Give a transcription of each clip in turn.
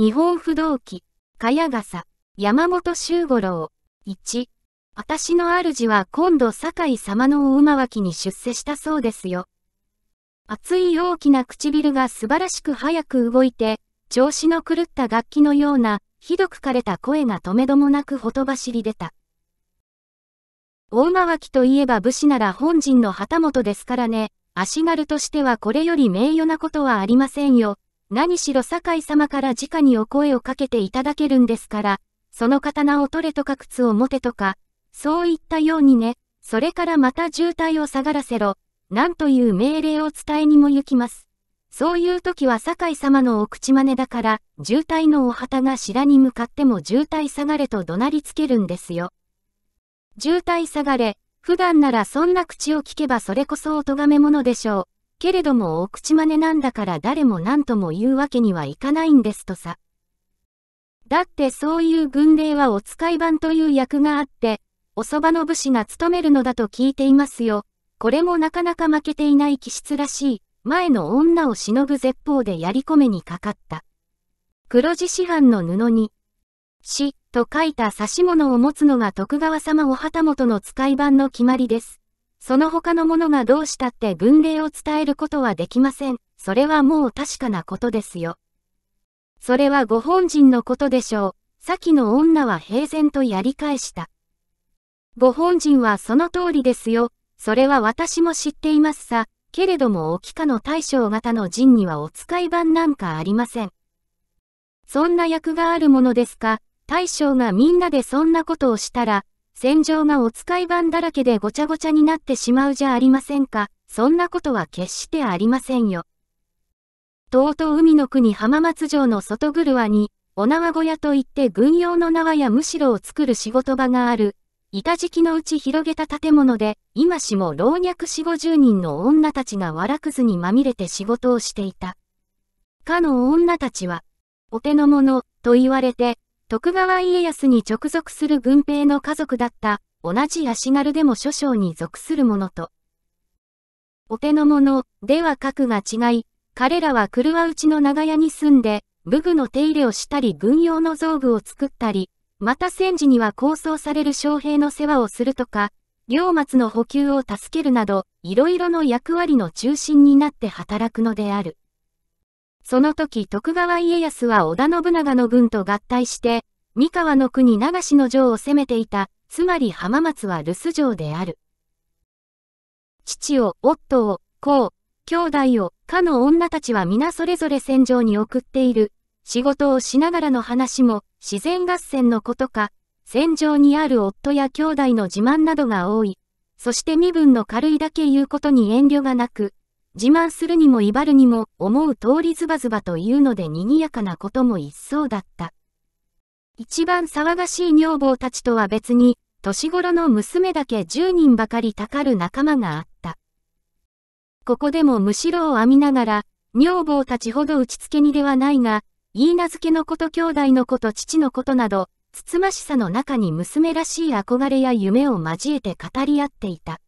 日本不動機、かやがさ、山本周五郎。1、私の主は今度堺様の大馬脇に出世したそうですよ。熱い大きな唇が素晴らしく早く動いて、調子の狂った楽器のような、ひどく枯れた声が止めどもなくほとばしり出た。大馬脇といえば武士なら本陣の旗本ですからね、足軽としてはこれより名誉なことはありませんよ。何しろ堺様から直にお声をかけていただけるんですから、その刀を取れとか靴を持てとか、そういったようにね、それからまた渋滞を下がらせろ、なんという命令を伝えにも行きます。そういう時は堺様のお口真似だから、渋滞のお旗が白に向かっても渋滞下がれと怒鳴りつけるんですよ。渋滞下がれ、普段ならそんな口を聞けばそれこそお咎めものでしょう。けれどもお口真似なんだから誰も何とも言うわけにはいかないんですとさ。だってそういう軍令はお使い版という役があって、お蕎麦の武士が務めるのだと聞いていますよ。これもなかなか負けていない気質らしい。前の女を忍ぶ絶法でやり込めにかかった。黒字師範の布に、死と書いた指物を持つのが徳川様お旗本の使い版の決まりです。その他の者がどうしたって軍令を伝えることはできません。それはもう確かなことですよ。それはご本人のことでしょう。先の女は平然とやり返した。ご本人はその通りですよ。それは私も知っていますさ。けれどもきかの大将型の陣にはお使い版なんかありません。そんな役があるものですか、大将がみんなでそんなことをしたら、戦場がお使い版だらけでごちゃごちゃになってしまうじゃありませんか。そんなことは決してありませんよ。とうとう海の国浜松城の外ぐるわに、お縄小屋といって軍用の縄やむしろを作る仕事場がある、板敷きのうち広げた建物で、今しも老若四五十人の女たちがわらくずにまみれて仕事をしていた。かの女たちは、お手の物、と言われて、徳川家康に直属する軍兵の家族だった同じ足軽でも諸将に属するものと、お手の者、では格が違い、彼らは狂わうちの長屋に住んで、武具の手入れをしたり軍用の造具を作ったり、また戦時には構想される将兵の世話をするとか、両末の補給を助けるなど、いろいろの役割の中心になって働くのである。その時徳川家康は織田信長の軍と合体して、三河の国長篠城を攻めていた、つまり浜松は留守城である。父を、夫を、子を、兄弟を、かの女たちは皆それぞれ戦場に送っている。仕事をしながらの話も、自然合戦のことか、戦場にある夫や兄弟の自慢などが多い。そして身分の軽いだけ言うことに遠慮がなく、自慢するにも威張るにも思う通りズバズバというので賑やかなことも一層だった。一番騒がしい女房たちとは別に、年頃の娘だけ10人ばかりたかる仲間があった。ここでもむしろを編みながら、女房たちほど打ち付けにではないが、言い名付けのこと兄弟のこと父のことなど、つつましさの中に娘らしい憧れや夢を交えて語り合っていた。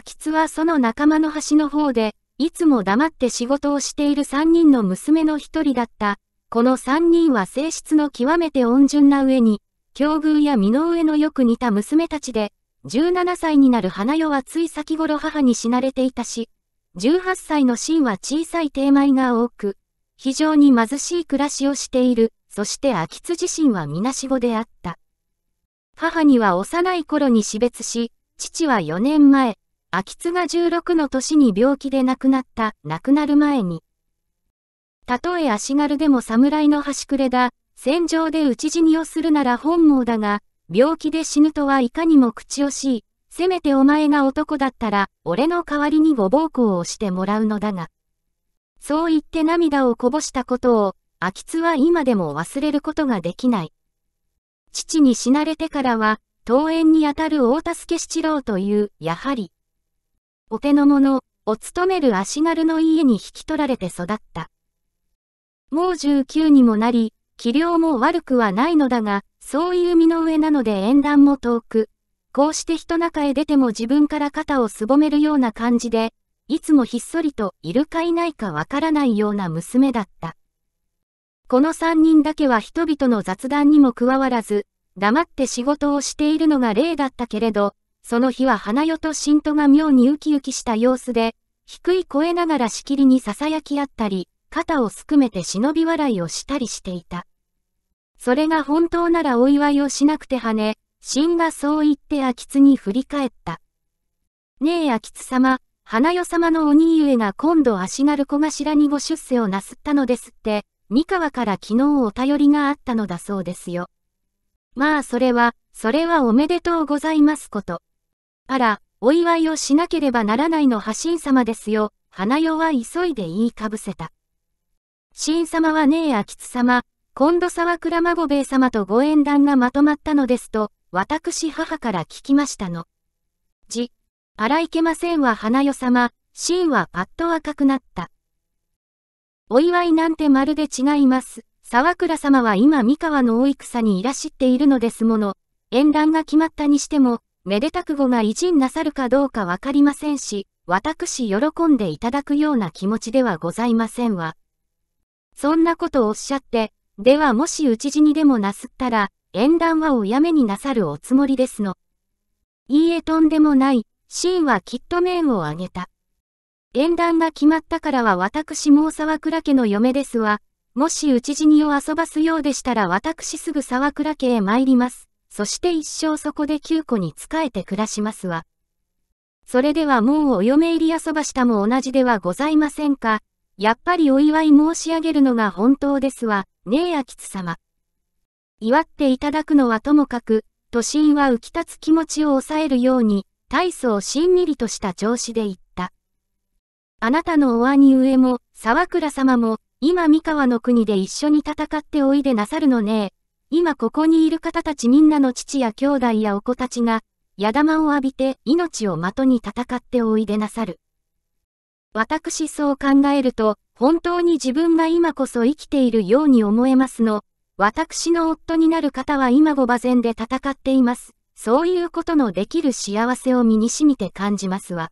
キツはその仲間の端の方で、いつも黙って仕事をしている3人の娘の一人だった。この3人は性質の極めて温順な上に、境遇や身の上のよく似た娘たちで、17歳になる花代はつい先頃母に死なれていたし、18歳のシンは小さい低米が多く、非常に貧しい暮らしをしている、そして秋津自身はみなしごであった。母には幼い頃に死別し、父は4年前、秋津が16の年に病気で亡くなった、亡くなる前に。たとえ足軽でも侍の端くれだ、戦場で討ち死にをするなら本望だが、病気で死ぬとはいかにも口惜しい。せめてお前が男だったら、俺の代わりにご暴行をしてもらうのだが。そう言って涙をこぼしたことを、秋津は今でも忘れることができない。父に死なれてからは、登園にあたる大助七郎という、やはり、お手の物を務める足軽の家に引き取られて育った。もう19にもなり、気量も悪くはないのだが、そういう身の上なので縁談も遠く、こうして人中へ出ても自分から肩をすぼめるような感じで、いつもひっそりといるかいないかわからないような娘だった。この三人だけは人々の雑談にも加わらず、黙って仕事をしているのが例だったけれど、その日は花代と新都が妙にウキウキした様子で、低い声ながらしきりに囁き合ったり、肩をすくめて忍び笑いをしたりしていた。それが本当ならお祝いをしなくてはね、新がそう言って秋津に振り返った。ねえ秋津様、花代様のお兄上が今度足軽小頭にご出世をなすったのですって、三河から昨日お便りがあったのだそうですよ。まあそれは、それはおめでとうございますこと。あら、お祝いをしなければならないのは神様ですよ、花代は急いで言いかぶせた。神様はねえ秋津様、今度沢倉孫兵衛様とご縁談がまとまったのですと、私母から聞きましたの。じ、あらいけませんわ花代様、シーンはパッと赤くなった。お祝いなんてまるで違います。沢倉様は今三河の大戦にいらしっているのですもの。縁談が決まったにしても、めでたくごが偉人なさるかどうかわかりませんし、私喜んでいただくような気持ちではございませんわ。そんなことをおっしゃって、ではもし討ち死にでもなすったら、縁談はおやめになさるおつもりですの。いいえとんでもない、シーンはきっと面を上げた。縁談が決まったからは私も沢倉家の嫁ですわ。もし討ち死にを遊ばすようでしたら私すぐ沢倉家へ参ります。そして一生そこで9個に仕えて暮らしますわ。それではもうお嫁入り遊ばしたも同じではございませんか。やっぱりお祝い申し上げるのが本当ですわ、ねえ秋津様。祝っていただくのはともかく、都心は浮き立つ気持ちを抑えるように、大層しんみりとした調子で言った。あなたのお兄上も、沢倉様も、今三河の国で一緒に戦っておいでなさるのねえ。今ここにいる方たちみんなの父や兄弟やお子たちが、矢玉を浴びて命を的に戦っておいでなさる。私そう考えると、本当に自分が今こそ生きているように思えますの。私の夫になる方は今ご馬前で戦っています。そういうことのできる幸せを身に染みて感じますわ。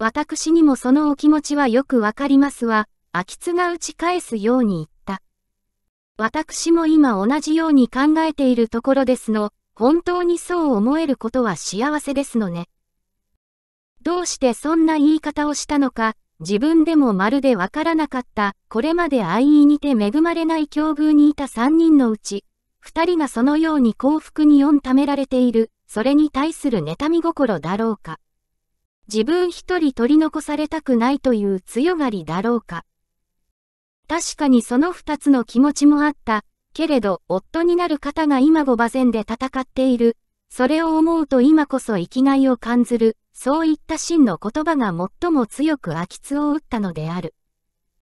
私にもそのお気持ちはよくわかりますわ。秋きが打ち返すように言私も今同じように考えているところですの、本当にそう思えることは幸せですのね。どうしてそんな言い方をしたのか、自分でもまるでわからなかった、これまで愛意にて恵まれない境遇にいた3人のうち、2人がそのように幸福に4ためられている、それに対する妬み心だろうか。自分一人取り残されたくないという強がりだろうか。確かにその二つの気持ちもあった。けれど、夫になる方が今後馬前で戦っている。それを思うと今こそ生きがいを感じる。そういった真の言葉が最も強くき津を打ったのである。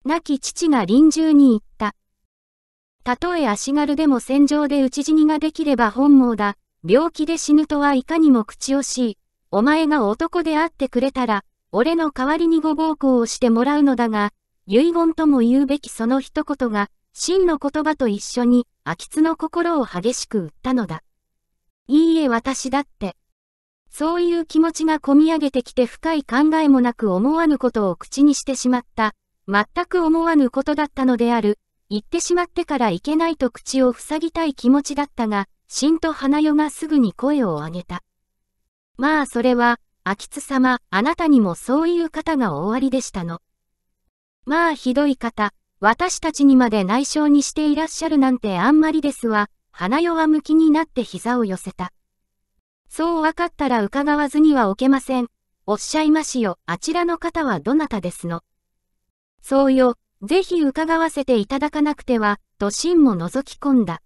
亡き父が臨終に言った。たとえ足軽でも戦場で討ち死にができれば本望だ。病気で死ぬとはいかにも口惜しい。お前が男であってくれたら、俺の代わりにご暴行をしてもらうのだが、遺言とも言うべきその一言が、真の言葉と一緒に、秋津の心を激しく打ったのだ。いいえ私だって。そういう気持ちが込み上げてきて深い考えもなく思わぬことを口にしてしまった。全く思わぬことだったのである。言ってしまってからいけないと口を塞ぎたい気持ちだったが、真と花代がすぐに声を上げた。まあそれは、秋津様、あなたにもそういう方がおありでしたの。まあひどい方、私たちにまで内緒にしていらっしゃるなんてあんまりですわ、花代は向きになって膝を寄せた。そう分かったら伺わずにはおけません。おっしゃいましよ、あちらの方はどなたですの。そうよ、ぜひ伺わせていただかなくては、と芯も覗き込んだ。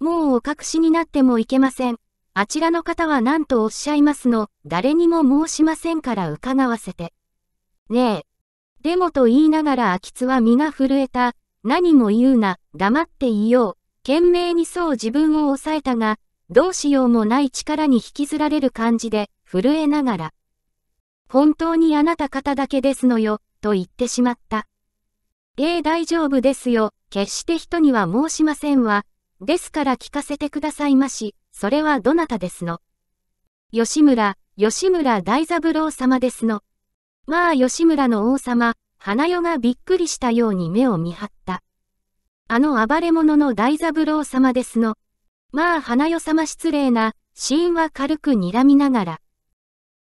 もうお隠しになってもいけません。あちらの方は何とおっしゃいますの、誰にも申しませんから伺わせて。ねえ、でもと言いながら秋津は身が震えた。何も言うな、黙っていよう。懸命にそう自分を抑えたが、どうしようもない力に引きずられる感じで、震えながら。本当にあなた方だけですのよ、と言ってしまった。ええー、大丈夫ですよ、決して人には申しませんわ。ですから聞かせてくださいまし、それはどなたですの。吉村、吉村大三郎様ですの。まあ吉村の王様、花代がびっくりしたように目を見張った。あの暴れ者の大三郎様ですの。まあ花代様失礼な、死因は軽く睨みながら。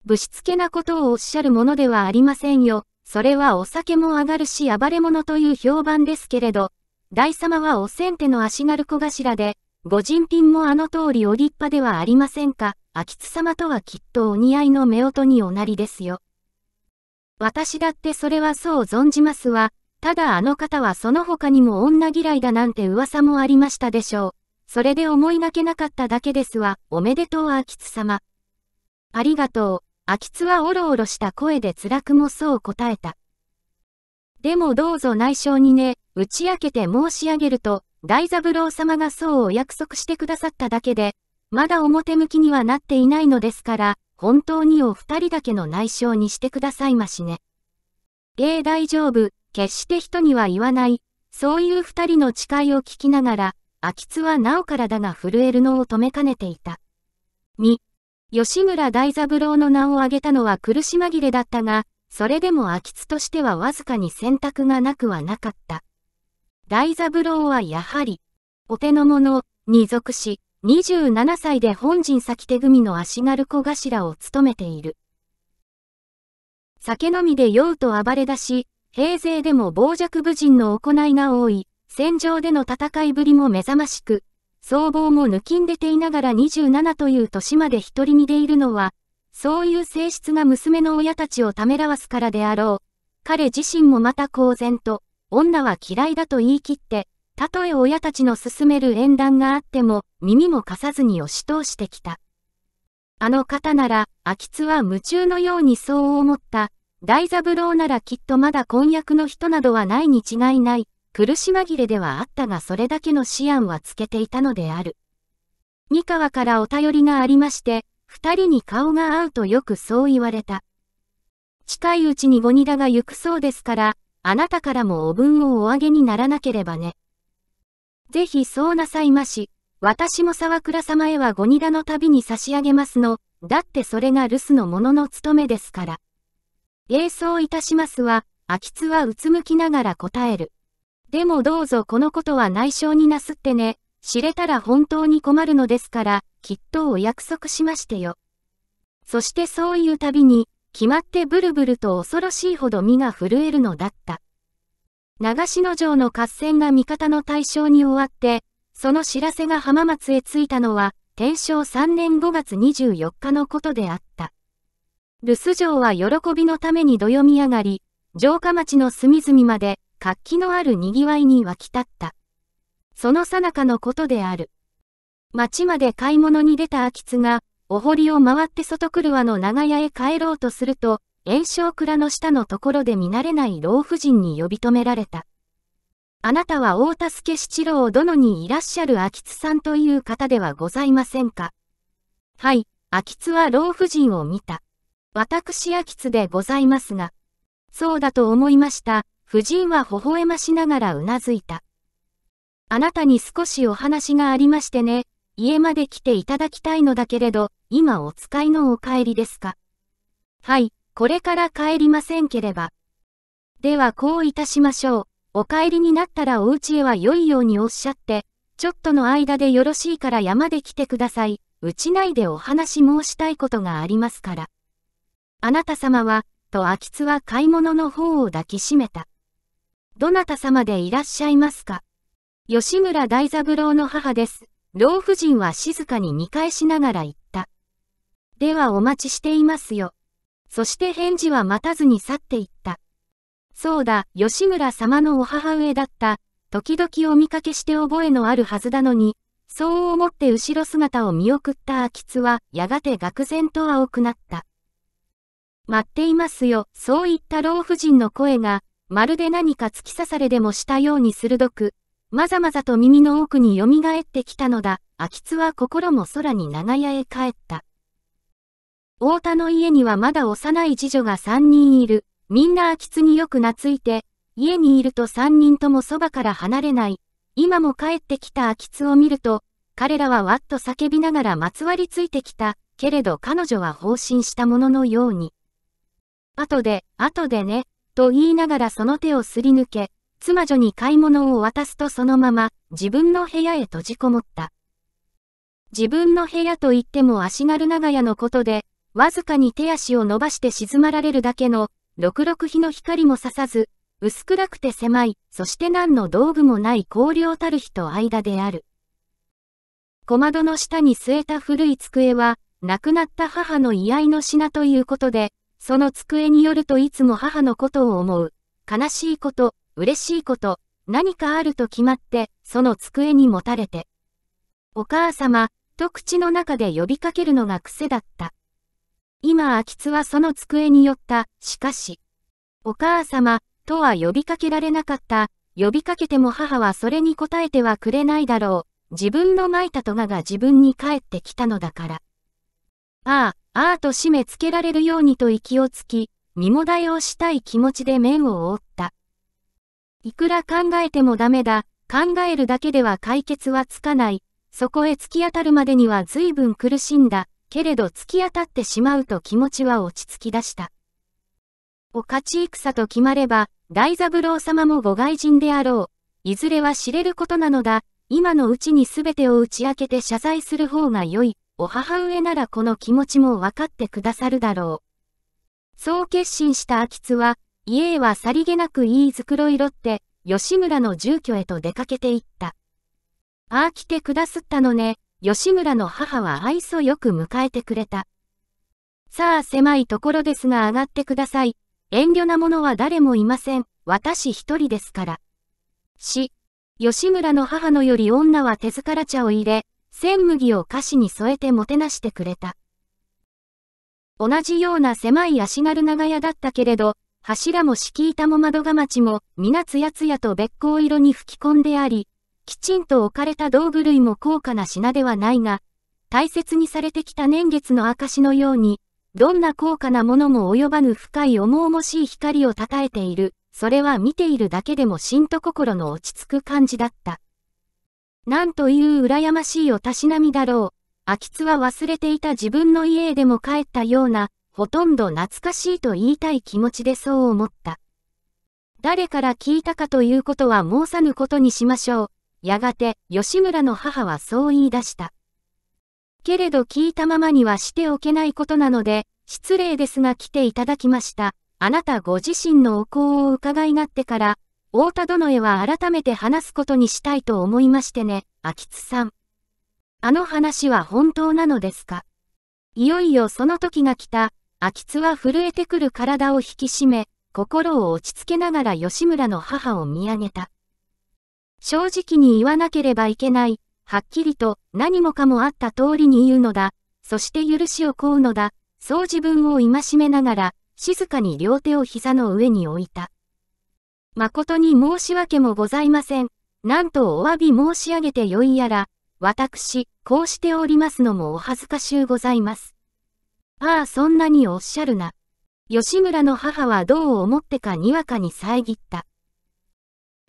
ぶしつけなことをおっしゃるものではありませんよ。それはお酒も上がるし暴れ者という評判ですけれど、大様はお先手の足軽小頭で、ご人品もあの通りお立派ではありませんか。秋津様とはきっとお似合いの夫婦におなりですよ。私だってそれはそう存じますわ。ただあの方はその他にも女嫌いだなんて噂もありましたでしょう。それで思いがけなかっただけですわ。おめでとう秋津様。ありがとう。秋津はおろおろした声で辛くもそう答えた。でもどうぞ内緒にね、打ち明けて申し上げると、大三郎様がそうお約束してくださっただけで、まだ表向きにはなっていないのですから、本当にお二人だけの内緒にしてくださいましね。ええ大丈夫、決して人には言わない、そういう二人の誓いを聞きながら、秋津はなお体が震えるのを止めかねていた。二、吉村大三郎の名を挙げたのは苦し紛れだったが、それでも秋津としてはわずかに選択がなくはなかった。大三郎はやはり、お手の物に属し、27歳で本陣先手組の足軽小頭を務めている。酒飲みで酔うと暴れ出し、平勢でも傍若無人の行いが多い、戦場での戦いぶりも目覚ましく、僧帽も抜きんでていながら27という年まで独り身でいるのは、そういう性質が娘の親たちをためらわすからであろう。彼自身もまた公然と、女は嫌いだと言い切って、たとえ親たちの勧める縁談があっても、耳も貸さずに押し通してきた。あの方なら、秋津は夢中のようにそう思った。大三郎ならきっとまだ婚約の人などはないに違いない。苦し紛れではあったがそれだけの思案はつけていたのである。三河からお便りがありまして、二人に顔が合うとよくそう言われた。近いうちにゴニダが行くそうですから、あなたからもお分をお上げにならなければね。ぜひそうなさいまし。私も沢倉様へはゴニダの旅に差し上げますの。だってそれが留守の者の務めですから。ええそういたしますは、秋津はうつむきながら答える。でもどうぞこのことは内緒になすってね。知れたら本当に困るのですから、きっとお約束しましてよ。そしてそういうたびに、決まってブルブルと恐ろしいほど身が震えるのだった。長篠城の合戦が味方の対象に終わって、その知らせが浜松へ着いたのは、天正3年5月24日のことであった。留守城は喜びのためにどよみ上がり、城下町の隅々まで活気のある賑わいに沸き立った。その最中のことである。町まで買い物に出た秋津が、お堀を回って外車の長屋へ帰ろうとすると、炎症蔵の下のところで見慣れない老婦人に呼び止められた。あなたは大助七郎殿にいらっしゃる秋津さんという方ではございませんか。はい、秋津は老婦人を見た。私秋津でございますが。そうだと思いました。夫人は微笑ましながらうなずいた。あなたに少しお話がありましてね、家まで来ていただきたいのだけれど、今お使いのお帰りですか。はい、これから帰りませんければ。ではこういたしましょう。お帰りになったらお家へは良いようにおっしゃって、ちょっとの間でよろしいから山で来てください。うち内でお話申したいことがありますから。あなた様は、と秋津は買い物の方を抱きしめた。どなた様でいらっしゃいますか吉村大三郎の母です。老婦人は静かに見返しながら言った。ではお待ちしていますよ。そして返事は待たずに去っていった。そうだ、吉村様のお母上だった。時々お見かけして覚えのあるはずなのに、そう思って後ろ姿を見送った秋津は、やがて愕然と青くなった。待っていますよ、そういった老婦人の声が、まるで何か突き刺されでもしたように鋭く、まざまざと耳の奥に蘇ってきたのだ、秋津は心も空に長屋へ帰った。太田の家にはまだ幼い次女が3人いる。みんな空き巣によく懐いて、家にいると3人ともそばから離れない。今も帰ってきた空き巣を見ると、彼らはわっと叫びながらまつわりついてきた。けれど彼女は放心したもののように。後で、後でね、と言いながらその手をすり抜け、妻女に買い物を渡すとそのまま自分の部屋へ閉じこもった。自分の部屋といっても足軽長屋のことで、わずかに手足を伸ばして沈まられるだけの、六六日の光もささず、薄暗くて狭い、そして何の道具もない荒涼たる日と間である。小窓の下に据えた古い机は、亡くなった母の居合の品ということで、その机によるといつも母のことを思う。悲しいこと、嬉しいこと、何かあると決まって、その机に持たれて。お母様、と口の中で呼びかけるのが癖だった。今秋津はその机に寄った、しかし、お母様、とは呼びかけられなかった、呼びかけても母はそれに答えてはくれないだろう、自分のまいたとがが自分に返ってきたのだから。ああ、ああと締め付けられるようにと息をつき、身もだえをしたい気持ちで面を覆った。いくら考えてもダメだ、考えるだけでは解決はつかない、そこへ突き当たるまでには随分苦しんだ、けれど突き当たってしまうと気持ちは落ち着き出した。お勝ち戦と決まれば、大三郎様もご外人であろう。いずれは知れることなのだ。今のうちに全てを打ち明けて謝罪する方が良い。お母上ならこの気持ちも分かってくださるだろう。そう決心した秋津は、家へはさりげなくいいろいろって、吉村の住居へと出かけていった。ああ来てくだすったのね。吉村の母は愛想よく迎えてくれた。さあ狭いところですが上がってください。遠慮な者は誰もいません。私一人ですから。し、吉村の母のより女は手塚ら茶を入れ、千麦を菓子に添えてもてなしてくれた。同じような狭い足軽長屋だったけれど、柱も敷板も窓が町も皆つやつやとべっ甲色に吹き込んであり、きちんと置かれた道具類も高価な品ではないが、大切にされてきた年月の証のように、どんな高価なものも及ばぬ深い重々しい光をたたえている、それは見ているだけでもしんと心の落ち着く感じだった。なんという羨ましいおたしなみだろう。秋津は忘れていた自分の家へでも帰ったような、ほとんど懐かしいと言いたい気持ちでそう思った。誰から聞いたかということは申さぬことにしましょう。やがて吉村の母はそう言い出した。けれど聞いたままにはしておけないことなので、失礼ですが来ていただきました。あなたご自身のお香を伺いがってから、太田殿へは改めて話すことにしたいと思いましてね、秋津さん。あの話は本当なのですかいよいよその時が来た、秋津は震えてくる体を引き締め、心を落ち着けながら吉村の母を見上げた。正直に言わなければいけない、はっきりと何もかもあった通りに言うのだ、そして許しを請うのだ、そう自分を戒めながら、静かに両手を膝の上に置いた。誠に申し訳もございません。なんとお詫び申し上げてよいやら、私、こうしておりますのもお恥ずかしゅうございます。ああ、そんなにおっしゃるな。吉村の母はどう思ってかにわかに遮った。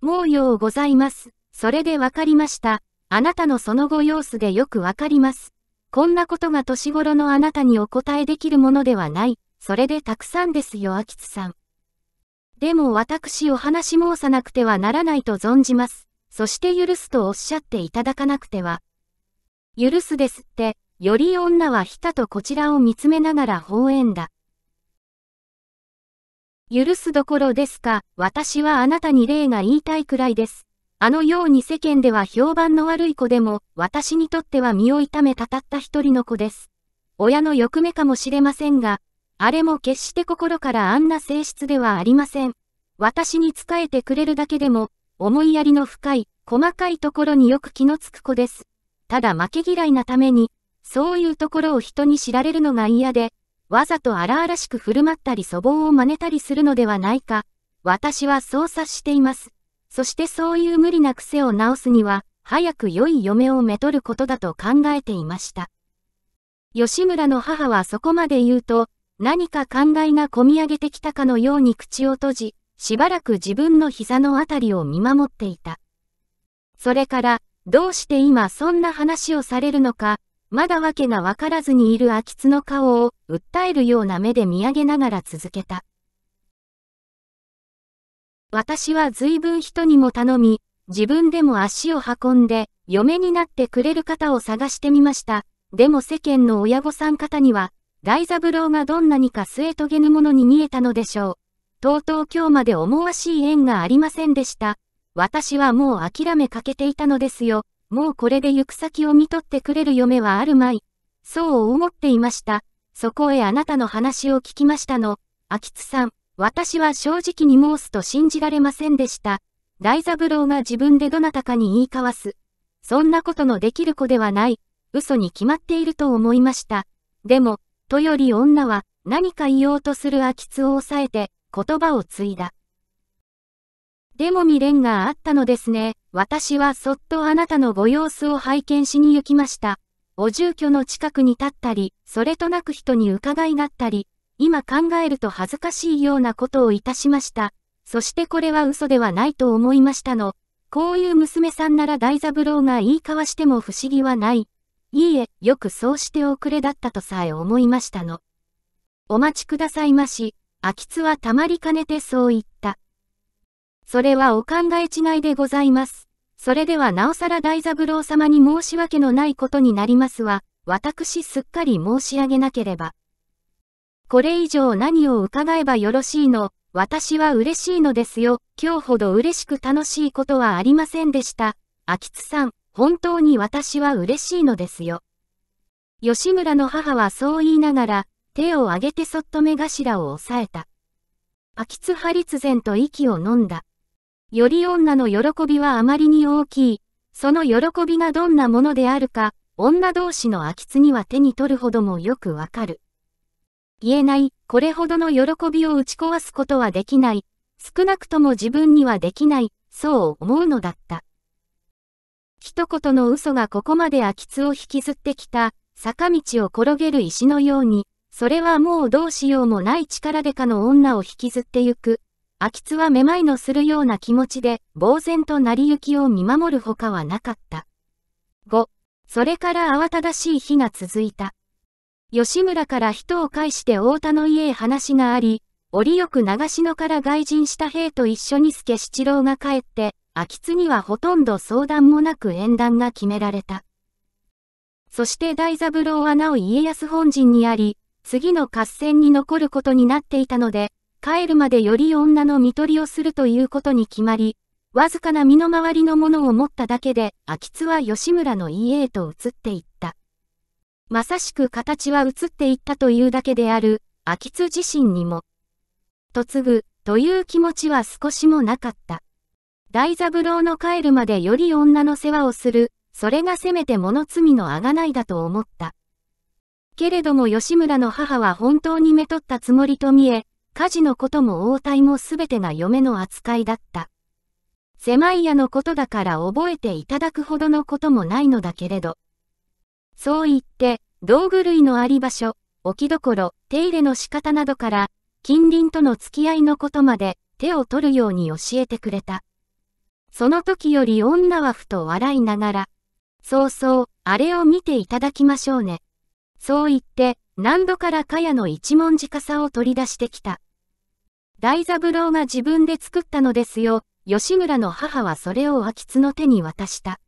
もうようございます。それでわかりました。あなたのその後様子でよくわかります。こんなことが年頃のあなたにお答えできるものではない。それでたくさんですよ、秋津さん。でも私を話し申さなくてはならないと存じます。そして許すとおっしゃっていただかなくては。許すですって、より女はひたとこちらを見つめながら放縁だ。許すどころですか、私はあなたに霊が言いたいくらいです。あのように世間では評判の悪い子でも、私にとっては身を痛めたたった一人の子です。親の欲目かもしれませんが、あれも決して心からあんな性質ではありません。私に仕えてくれるだけでも、思いやりの深い、細かいところによく気のつく子です。ただ負け嫌いなために、そういうところを人に知られるのが嫌で、わざと荒々しく振る舞ったり粗暴を真似たりするのではないか。私はそう察しています。そしてそういう無理な癖を直すには、早く良い嫁をめとることだと考えていました。吉村の母はそこまで言うと、何か考えがこみ上げてきたかのように口を閉じ、しばらく自分の膝のあたりを見守っていた。それから、どうして今そんな話をされるのか、まだわけがわからずにいる秋津の顔を訴えるような目で見上げながら続けた。私は随分人にも頼み、自分でも足を運んで、嫁になってくれる方を探してみました。でも世間の親御さん方には、大三郎がどんなにか末遂げぬものに見えたのでしょう。とうとう今日まで思わしい縁がありませんでした。私はもう諦めかけていたのですよ。もうこれで行く先を見とってくれる嫁はあるまい。そう思っていました。そこへあなたの話を聞きましたの。秋津さん、私は正直に申すと信じられませんでした。大三郎が自分でどなたかに言い交わす。そんなことのできる子ではない。嘘に決まっていると思いました。でも、とより女は何か言おうとする秋津を抑えて言葉を継いだ。でも未練があったのですね。私はそっとあなたのご様子を拝見しに行きました。お住居の近くに立ったり、それとなく人に伺いがったり、今考えると恥ずかしいようなことをいたしました。そしてこれは嘘ではないと思いましたの。こういう娘さんなら大三郎が言い交わしても不思議はない。いいえ、よくそうしておくれだったとさえ思いましたの。お待ちくださいまし、秋津はたまりかねてそう言った。それはお考え違いでございます。それではなおさら大三郎様に申し訳のないことになりますわ、私すっかり申し上げなければ。これ以上何を伺えばよろしいの、私は嬉しいのですよ、今日ほど嬉しく楽しいことはありませんでした。秋津さん、本当に私は嬉しいのですよ。吉村の母はそう言いながら、手を上げてそっと目頭を押さえた。秋津張り然と息を飲んだ。より女の喜びはあまりに大きい。その喜びがどんなものであるか、女同士の空き巣には手に取るほどもよくわかる。言えない、これほどの喜びを打ち壊すことはできない。少なくとも自分にはできない、そう思うのだった。一言の嘘がここまで空き巣を引きずってきた、坂道を転げる石のように、それはもうどうしようもない力でかの女を引きずってゆく。秋津はめまいのするような気持ちで、呆然と成り行きを見守るほかはなかった。5、それから慌ただしい日が続いた。吉村から人を介して太田の家へ話があり、折よく長篠から外人した兵と一緒に助七郎が帰って、秋津にはほとんど相談もなく縁談が決められた。そして大三郎はなお家康本陣にあり、次の合戦に残ることになっていたので、帰るまでより女の見取りをするということに決まり、わずかな身の回りのものを持っただけで、秋津は吉村の家へと移っていった。まさしく形は移っていったというだけである、秋津自身にも。嫁ぐ、という気持ちは少しもなかった。大三郎の帰るまでより女の世話をする、それがせめて物罪のあがないだと思った。けれども吉村の母は本当にめとったつもりと見え、家事のことも応対もすべてが嫁の扱いだった。狭い家のことだから覚えていただくほどのこともないのだけれど。そう言って、道具類のあり場所、置き所、手入れの仕方などから、近隣との付き合いのことまで手を取るように教えてくれた。その時より女はふと笑いながら、そうそう、あれを見ていただきましょうね。そう言って、何度からかやの一文字傘を取り出してきた。大三郎が自分で作ったのですよ。吉村の母はそれを秋津の手に渡した。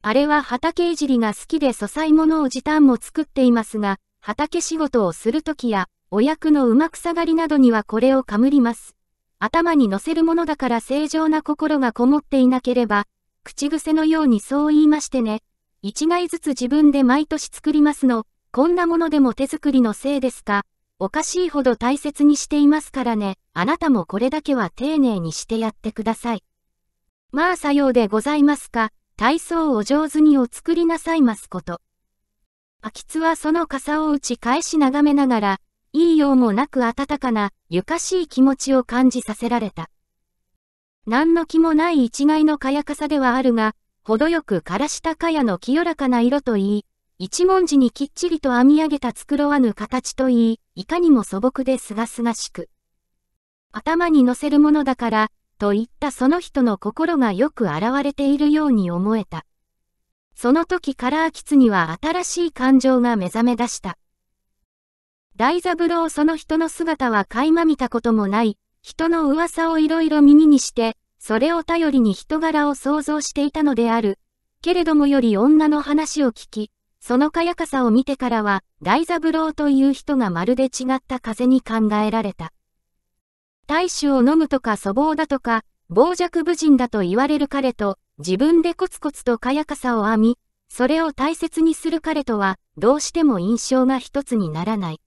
あれは畑いじりが好きで素材物を時短も作っていますが、畑仕事をするときや、お役の馬草く下がりなどにはこれをかむります。頭に乗せるものだから正常な心がこもっていなければ、口癖のようにそう言いましてね。一概ずつ自分で毎年作りますの、こんなものでも手作りのせいですか、おかしいほど大切にしていますからね、あなたもこれだけは丁寧にしてやってください。まあさようでございますか、体操を上手にお作りなさいますこと。パキツはその傘を打ち返し眺めながら、いいようもなく暖かな、ゆかしい気持ちを感じさせられた。何の気もない一概のかやかさではあるが、程よく枯らしたかやの清らかな色といい、一文字にきっちりと編み上げた繕わぬ形といい、いかにも素朴ですがすがしく。頭に乗せるものだから、といったその人の心がよく現れているように思えた。その時ラーキツには新しい感情が目覚め出した。大三郎その人の姿は垣間見たこともない、人の噂をいろいろ耳にして、それを頼りに人柄を想像していたのである。けれどもより女の話を聞き、そのかやかさを見てからは、大三郎という人がまるで違った風に考えられた。大酒を飲むとか粗暴だとか、傍若無人だと言われる彼と、自分でコツコツとかやかさを編み、それを大切にする彼とは、どうしても印象が一つにならない。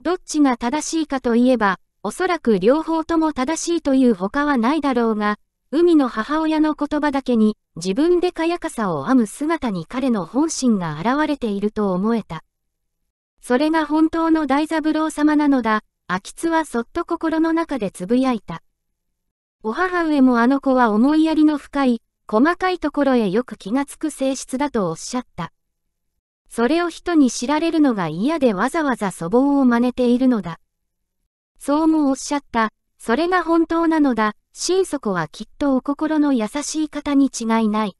どっちが正しいかといえば、おそらく両方とも正しいという他はないだろうが、海の母親の言葉だけに、自分でかやかさを編む姿に彼の本心が現れていると思えた。それが本当の大三郎様なのだ、秋津はそっと心の中でつぶやいた。お母上もあの子は思いやりの深い、細かいところへよく気がつく性質だとおっしゃった。それを人に知られるのが嫌でわざわざ粗暴を真似ているのだ。そうもおっしゃった、それが本当なのだ。心底はきっとお心の優しい方に違いない。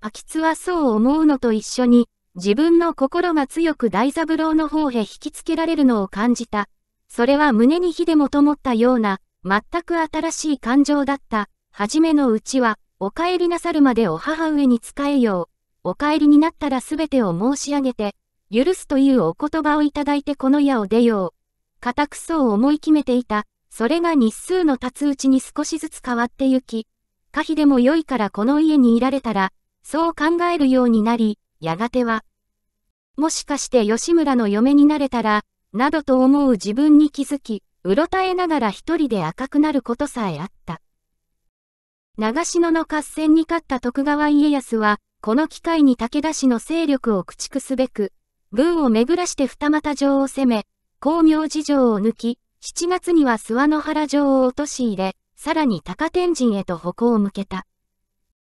秋津はそう思うのと一緒に、自分の心が強く大三郎の方へ引きつけられるのを感じた。それは胸に火でも灯ったような、全く新しい感情だった。はじめのうちは、お帰りなさるまでお母上に仕えよう。お帰りになったらすべてを申し上げて、許すというお言葉をいただいてこの矢を出よう。固くそう思い決めていた。それが日数の経つうちに少しずつ変わってゆき、可否でも良いからこの家にいられたら、そう考えるようになり、やがては、もしかして吉村の嫁になれたら、などと思う自分に気づき、うろたえながら一人で赤くなることさえあった。長篠の合戦に勝った徳川家康は、この機会に武田氏の勢力を駆逐すべく、軍を巡らして二股城を攻め、光明寺城を抜き、7月には諏訪の原城を落とし入れ、さらに高天神へと歩行を向けた。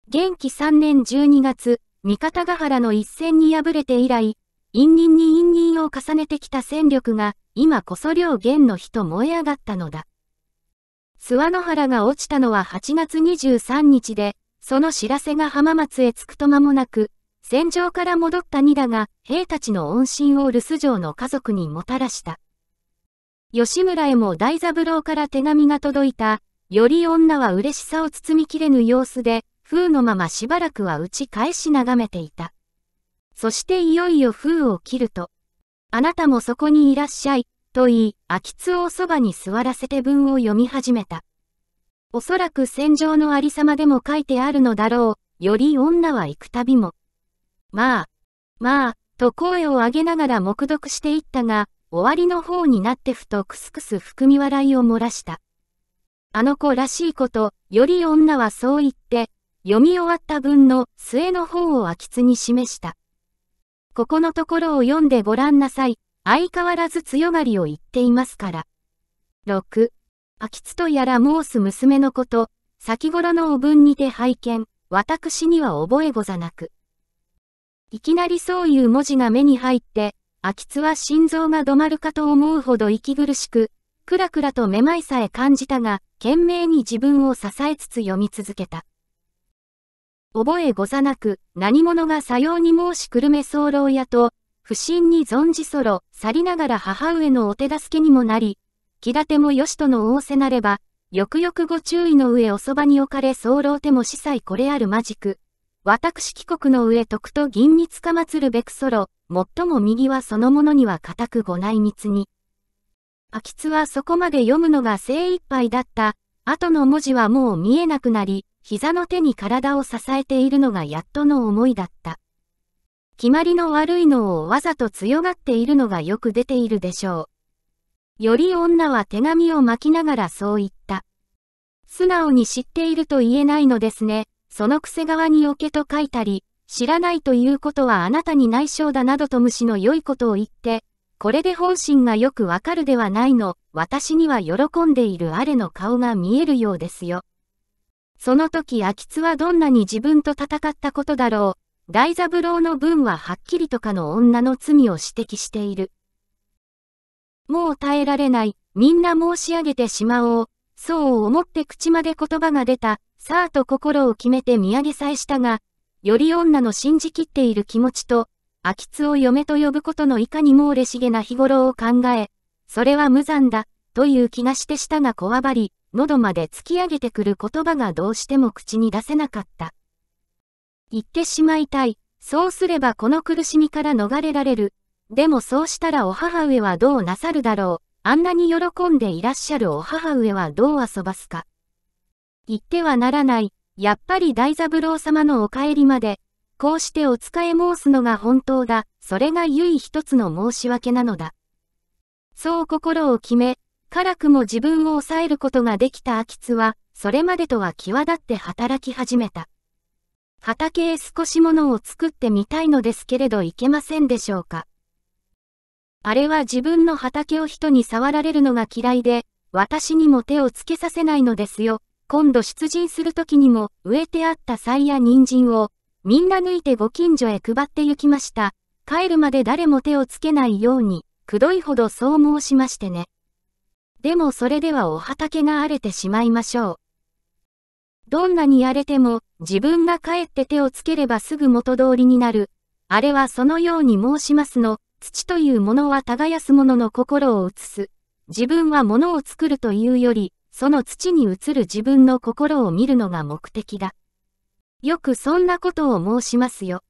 元気3年12月、三方ヶ原の一戦に敗れて以来、陰人に陰輪を重ねてきた戦力が、今こそ両元の火と燃え上がったのだ。諏訪の原が落ちたのは8月23日で、その知らせが浜松へ着くと間もなく、戦場から戻った2だが、兵たちの恩信を留守城の家族にもたらした。吉村へも大三郎から手紙が届いた、より女は嬉しさを包みきれぬ様子で、風のまましばらくは打ち返し眺めていた。そしていよいよ風を切ると、あなたもそこにいらっしゃい、と言い、秋津をそばに座らせて文を読み始めた。おそらく戦場のありさまでも書いてあるのだろう、より女は行くたびも、まあ、まあ、と声を上げながら黙読していったが、終わりの方になってふとくすくす含み笑いを漏らした。あの子らしいこと、より女はそう言って、読み終わった文の末の方を空き巣に示した。ここのところを読んでごらんなさい。相変わらず強がりを言っていますから。六、空き巣とやら申す娘のこと、先頃のお文にて拝見、私には覚えござなく。いきなりそういう文字が目に入って、秋津は心臓が止まるかと思うほど息苦しく、くらくらとめまいさえ感じたが、懸命に自分を支えつつ読み続けた。覚えござなく、何者がさように申しくるめ候やと、不審に存じそろ、去りながら母上のお手助けにもなり、気立てもよしとの仰せなれば、よくよくご注意の上おそばに置かれ候手も司祭これあるまじく。私帰国の上徳と銀につかまつるべくそろ、最も右はそのものには固くご内密に。秋津はそこまで読むのが精一杯だった。後の文字はもう見えなくなり、膝の手に体を支えているのがやっとの思いだった。決まりの悪いのをわざと強がっているのがよく出ているでしょう。より女は手紙を巻きながらそう言った。素直に知っていると言えないのですね。その癖側にけと書いたり、知らないということはあなたに内緒だなどと虫の良いことを言って、これで本心がよくわかるではないの、私には喜んでいるあれの顔が見えるようですよ。その時秋津はどんなに自分と戦ったことだろう、大三郎の分ははっきりとかの女の罪を指摘している。もう耐えられない、みんな申し上げてしまおう、そう思って口まで言葉が出た、さあと心を決めて見上げさえしたが、より女の信じきっている気持ちと、秋津を嫁と呼ぶことのいかにもうれしげな日頃を考え、それは無残だ、という気がして舌がこわばり、喉まで突き上げてくる言葉がどうしても口に出せなかった。言ってしまいたい、そうすればこの苦しみから逃れられる、でもそうしたらお母上はどうなさるだろう。あんなに喜んでいらっしゃるお母上はどう遊ばすか。言ってはならない、やっぱり大三郎様のお帰りまで、こうしてお使い申すのが本当だ、それが唯一つの申し訳なのだ。そう心を決め、辛くも自分を抑えることができた秋津は、それまでとは際立って働き始めた。畑へ少しものを作ってみたいのですけれどいけませんでしょうか。あれは自分の畑を人に触られるのが嫌いで、私にも手をつけさせないのですよ。今度出陣する時にも植えてあった菜や人参を、みんな抜いてご近所へ配って行きました。帰るまで誰も手をつけないように、くどいほどそう申しましてね。でもそれではお畑が荒れてしまいましょう。どんなに荒れても、自分が帰って手をつければすぐ元通りになる。あれはそのように申しますの。土というものは耕す者の心を映す。自分は物を作るというより、その土に移る自分の心を見るのが目的だ。よくそんなことを申しますよ。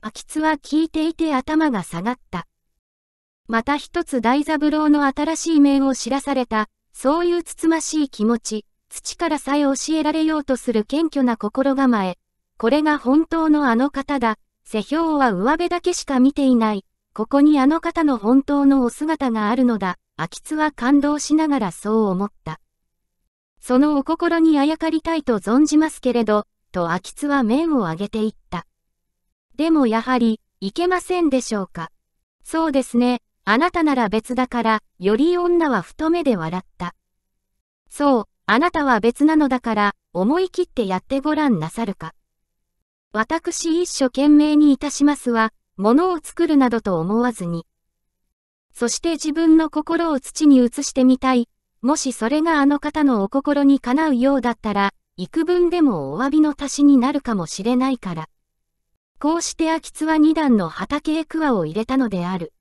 秋津は聞いていて頭が下がった。また一つ大三郎の新しい面を知らされた、そういうつつましい気持ち、土からさえ教えられようとする謙虚な心構え。これが本当のあの方だ、世評は上辺だけしか見ていない、ここにあの方の本当のお姿があるのだ、秋津は感動しながらそう思った。そのお心にあやかりたいと存じますけれど、と秋津は面を上げていった。でもやはり、いけませんでしょうか。そうですね、あなたなら別だから、より女は太目で笑った。そう、あなたは別なのだから、思い切ってやってごらんなさるか。私一生懸命にいたしますわ、物を作るなどと思わずに。そして自分の心を土に移してみたい。もしそれがあの方のお心にかなうようだったら、幾分でもお詫びの足しになるかもしれないから。こうして秋津は二段の畑へ桑を入れたのである。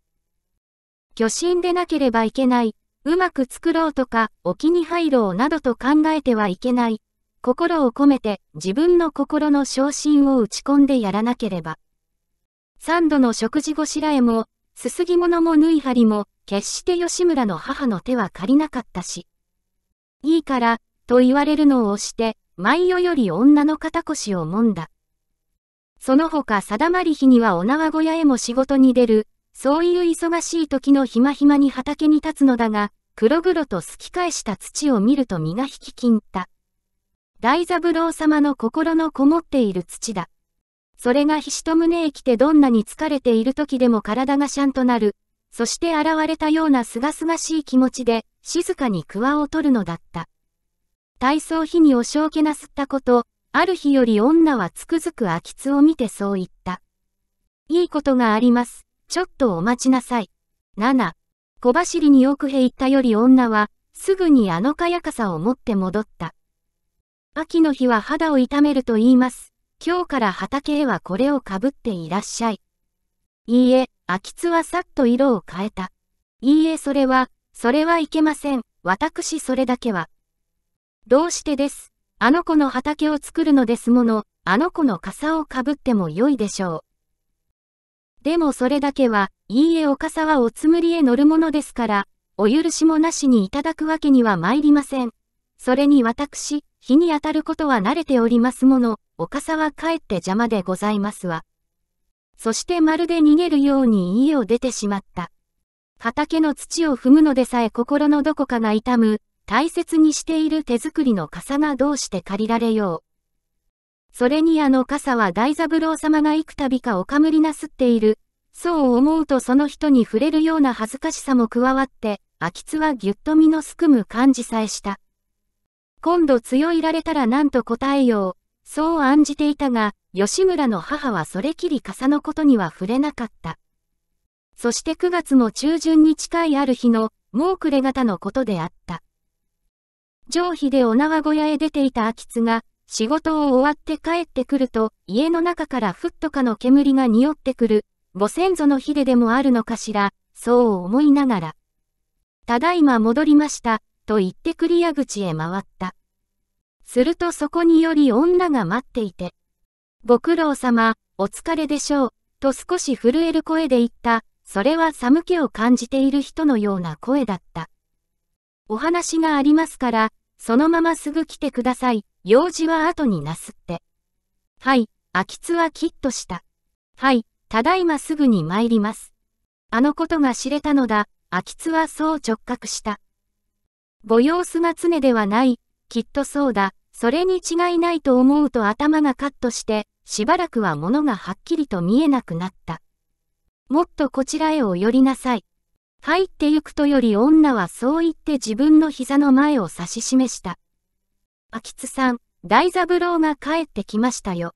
巨神でなければいけない、うまく作ろうとか、沖に入ろうなどと考えてはいけない。心を込めて自分の心の昇進を打ち込んでやらなければ。三度の食事後白えも、すすぎ物も縫い針も、決して吉村の母の手は借りなかったし。いいから、と言われるのを押して、毎夜より女の肩腰を揉んだ。その他定まり日にはお縄小屋へも仕事に出る、そういう忙しい時のひまひまに畑に立つのだが、黒々とすき返した土を見ると身が引ききんた。大三郎様の心のこもっている土だ。それがひしと胸へ来てどんなに疲れている時でも体がシャンとなる。そして現れたような清々しい気持ちで、静かに桑を取るのだった。体操日にお正気なすったこと、ある日より女はつくづく空き巣を見てそう言った。いいことがあります。ちょっとお待ちなさい。7、小走りに奥へ行ったより女は、すぐにあのかやかさを持って戻った。秋の日は肌を痛めると言います。今日から畑へはこれをかぶっていらっしゃい。いいえ、秋津はさっと色を変えた。いいえ、それは、それはいけません。私それだけは。どうしてです。あの子の畑を作るのですもの、あの子の傘をかぶっても良いでしょう。でもそれだけは、いいえお傘はおつむりへ乗るものですから、お許しもなしにいただくわけには参りません。それに私、日に当たることは慣れておりますもの、おかさはえって邪魔でございますわ。そしてまるで逃げるように家を出てしまった。畑の土を踏むのでさえ心のどこかが痛む、大切にしている手作りの傘がどうして借りられよう。それにあの傘は大三郎様が幾度かおかむりなすっている。そう思うとその人に触れるような恥ずかしさも加わって、空き巣はぎゅっと身のすくむ感じさえした。今度強いられたらなんと答えよう。そう案じていたが、吉村の母はそれきり傘のことには触れなかった。そして9月も中旬に近いある日の、もう暮れ方のことであった。上皮でお縄小屋へ出ていた秋津が、仕事を終わって帰ってくると、家の中からふっとかの煙が匂ってくる、ご先祖の日ででもあるのかしら、そう思いながら。ただいま戻りました、と言ってクリア口へ回った。するとそこにより女が待っていて、ご苦労様、お疲れでしょう、と少し震える声で言った、それは寒気を感じている人のような声だった。お話がありますから、そのまますぐ来てください、用事は後になすって。はい、空き巣はきっとした。はい、ただいますぐに参ります。あのことが知れたのだ、空き巣はそう直覚した。ご様子が常ではない、きっとそうだ、それに違いないと思うと頭がカットして、しばらくは物がはっきりと見えなくなった。もっとこちらへお寄りなさい。入ってゆくとより女はそう言って自分の膝の前を指し示した。秋津さん、大三郎が帰ってきましたよ。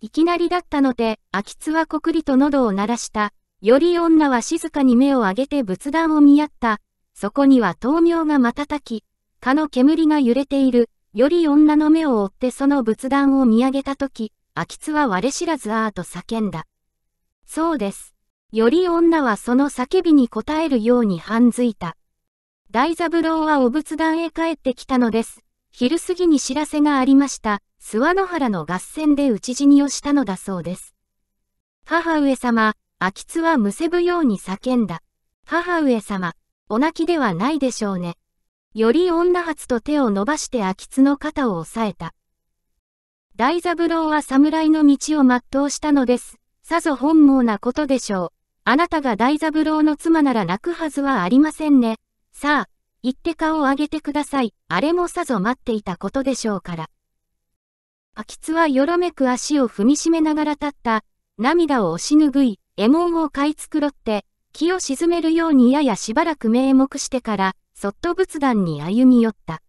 いきなりだったので、秋津はこくりと喉を鳴らした。より女は静かに目を上げて仏壇を見合った。そこには灯明が瞬き、蚊の煙が揺れている。より女の目を追ってその仏壇を見上げたとき、秋津は我知らずああと叫んだ。そうです。より女はその叫びに応えるように半づいた。大三郎はお仏壇へ帰ってきたのです。昼過ぎに知らせがありました。諏訪野原の合戦で討ち死にをしたのだそうです。母上様、秋津はむせぶように叫んだ。母上様、お泣きではないでしょうね。より女発と手を伸ばして秋津の肩を押さえた。大三郎は侍の道を全うしたのです。さぞ本望なことでしょう。あなたが大三郎の妻なら泣くはずはありませんね。さあ、言って顔を上げてください。あれもさぞ待っていたことでしょうから。秋津はよろめく足を踏みしめながら立った。涙を押し拭い、獲物を買い繕って、気を沈めるようにややしばらく名目してから、そっと仏壇に歩み寄った。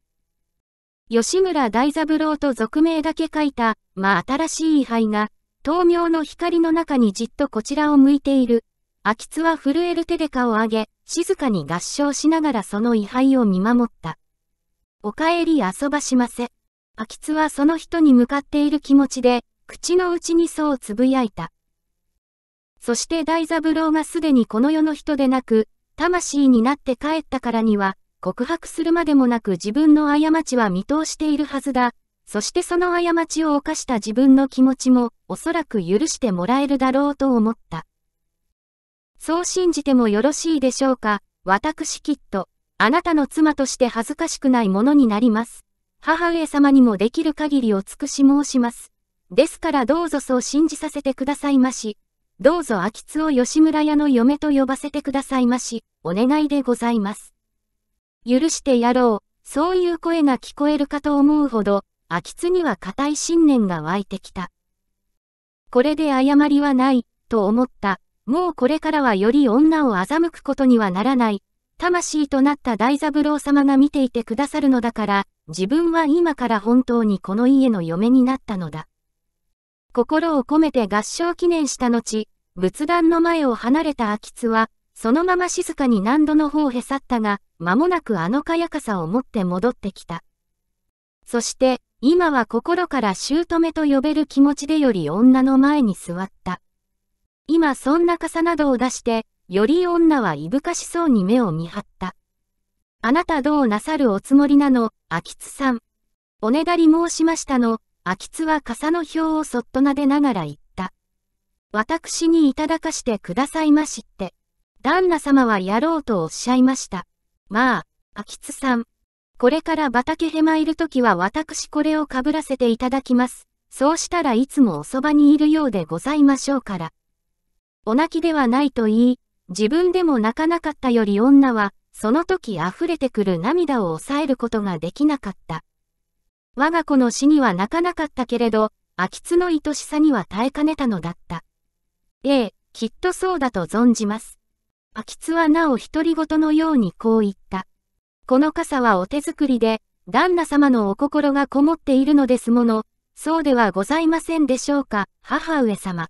吉村大三郎と俗名だけ書いた、まあ新しい位牌が、灯明の光の中にじっとこちらを向いている。秋津は震える手で顔を上げ、静かに合唱しながらその位牌を見守った。おかえり遊ばしませ。秋津はその人に向かっている気持ちで、口の内にそうつぶやいた。そして大三郎がすでにこの世の人でなく、魂になって帰ったからには、告白するまでもなく自分の過ちは見通しているはずだ。そしてその過ちを犯した自分の気持ちも、おそらく許してもらえるだろうと思った。そう信じてもよろしいでしょうか。私きっと、あなたの妻として恥ずかしくないものになります。母上様にもできる限りお尽くし申します。ですからどうぞそう信じさせてくださいまし。どうぞ秋津を吉村屋の嫁と呼ばせてくださいまし、お願いでございます。許してやろう、そういう声が聞こえるかと思うほど、秋津には固い信念が湧いてきた。これで誤りはない、と思った。もうこれからはより女を欺くことにはならない。魂となった大三郎様が見ていてくださるのだから、自分は今から本当にこの家の嫁になったのだ。心を込めて合唱記念した後、仏壇の前を離れた秋津は、そのまま静かに何度の方へ去ったが、間もなくあのかやかさを持って戻ってきた。そして、今は心から姑と呼べる気持ちでより女の前に座った。今そんな傘などを出して、より女はいぶかしそうに目を見張った。あなたどうなさるおつもりなの、秋津さん。おねだり申しましたの、秋津は傘の表をそっと撫でながら言った。私にいただかしてくださいましって。旦那様はやろうとおっしゃいました。まあ、秋津さん。これから畑へまいるときは私これをかぶらせていただきます。そうしたらいつもおそばにいるようでございましょうから。お泣きではないと言い、自分でも泣かなかったより女は、その時溢れてくる涙を抑えることができなかった。我が子の死には泣かなかったけれど、秋津の愛しさには耐えかねたのだった。ええ、きっとそうだと存じます。秋津はなお独り言のようにこう言った。この傘はお手作りで、旦那様のお心がこもっているのですもの、そうではございませんでしょうか、母上様。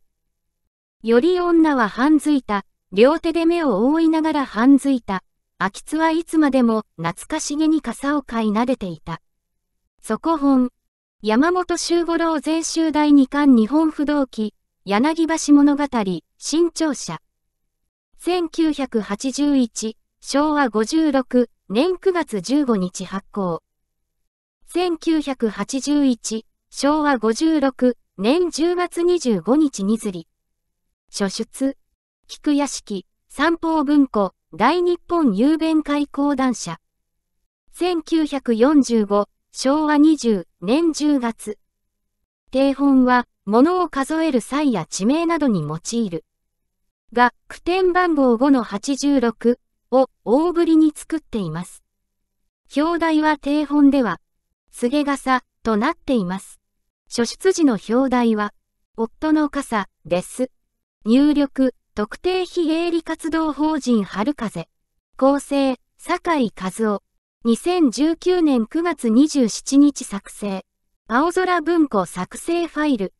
より女は半づいた、両手で目を覆いながら半づいた、秋津はいつまでも懐かしげに傘を買い撫でていた。底本。山本周五郎全集第二巻日本不動記、柳橋物語、新潮社。1981、昭和56年9月15日発行。1981、昭和56年10月25日にずり。初出。菊屋敷、三方文庫、大日本郵便会講談社。1945昭和20年10月。定本は、物を数える際や地名などに用いる。が、句点番号5の86を大ぶりに作っています。表題は定本では、告げ傘となっています。初出時の表題は、夫の傘です。入力、特定非営利活動法人春風。構成、酒井和夫。2019年9月27日作成。青空文庫作成ファイル。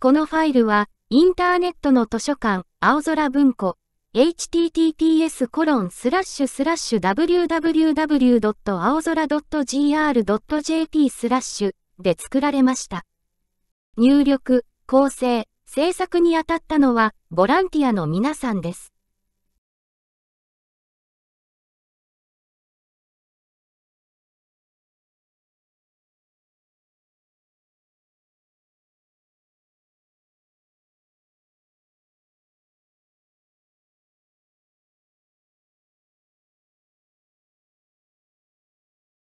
このファイルは、インターネットの図書館、青空文庫、https コロンスラッシュスラッシュ www. 青空 .gr.jp スラッシュで作られました。入力、構成、制作にあたったのは、ボランティアの皆さんです。